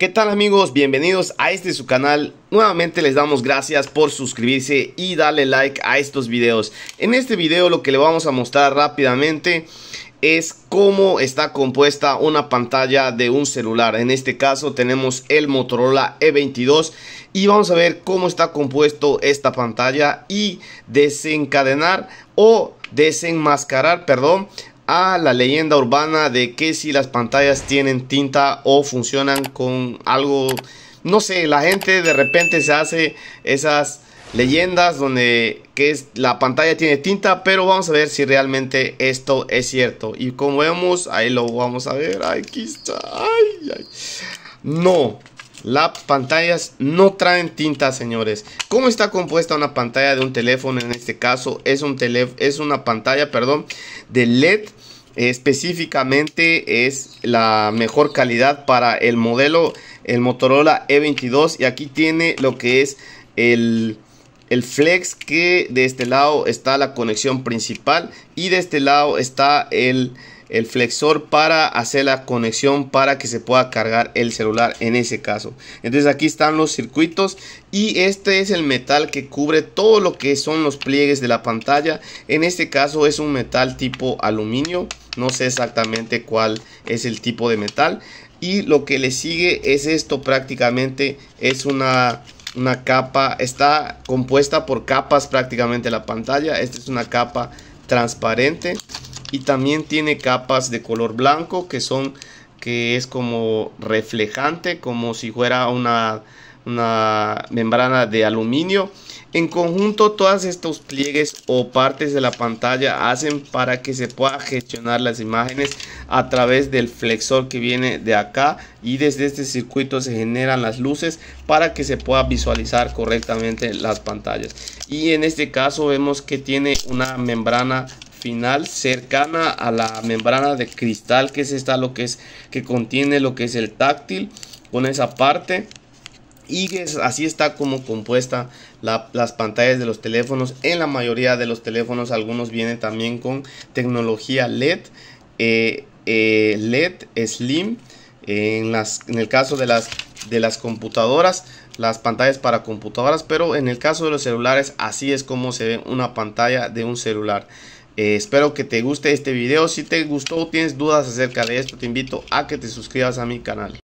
¿Qué tal amigos? Bienvenidos a este su canal. Nuevamente les damos gracias por suscribirse y darle like a estos videos. En este video lo que le vamos a mostrar rápidamente es cómo está compuesta una pantalla de un celular. En este caso tenemos el Motorola E22 y vamos a ver cómo está compuesto esta pantalla y desencadenar o desenmascarar, perdón, a la leyenda urbana de que si las pantallas tienen tinta o funcionan con algo, no sé, la gente de repente se hace esas leyendas donde que es, la pantalla tiene tinta, pero vamos a ver si realmente esto es cierto. Y como vemos, ahí lo vamos a ver, aquí está. Ay, No, las pantallas no traen tinta, señores. ¿Cómo está compuesta una pantalla de un teléfono? En este caso es, un es una pantalla, perdón, de LED. Específicamente es la mejor calidad para el modelo, el Motorola E22. Y aquí tiene lo que es el, el flex que de este lado está la conexión principal y de este lado está el el flexor para hacer la conexión para que se pueda cargar el celular en ese caso entonces aquí están los circuitos y este es el metal que cubre todo lo que son los pliegues de la pantalla en este caso es un metal tipo aluminio no sé exactamente cuál es el tipo de metal y lo que le sigue es esto prácticamente es una una capa está compuesta por capas prácticamente la pantalla esta es una capa transparente y también tiene capas de color blanco que son que es como reflejante como si fuera una, una membrana de aluminio en conjunto todas estos pliegues o partes de la pantalla hacen para que se pueda gestionar las imágenes a través del flexor que viene de acá y desde este circuito se generan las luces para que se pueda visualizar correctamente las pantallas y en este caso vemos que tiene una membrana final cercana a la membrana de cristal que es esta lo que es que contiene lo que es el táctil con esa parte y así está como compuesta las pantallas de los teléfonos en la mayoría de los teléfonos algunos vienen también con tecnología LED eh, eh, LED Slim en, las, en el caso de las, de las computadoras las pantallas para computadoras pero en el caso de los celulares así es como se ve una pantalla de un celular eh, espero que te guste este video. Si te gustó o tienes dudas acerca de esto, te invito a que te suscribas a mi canal.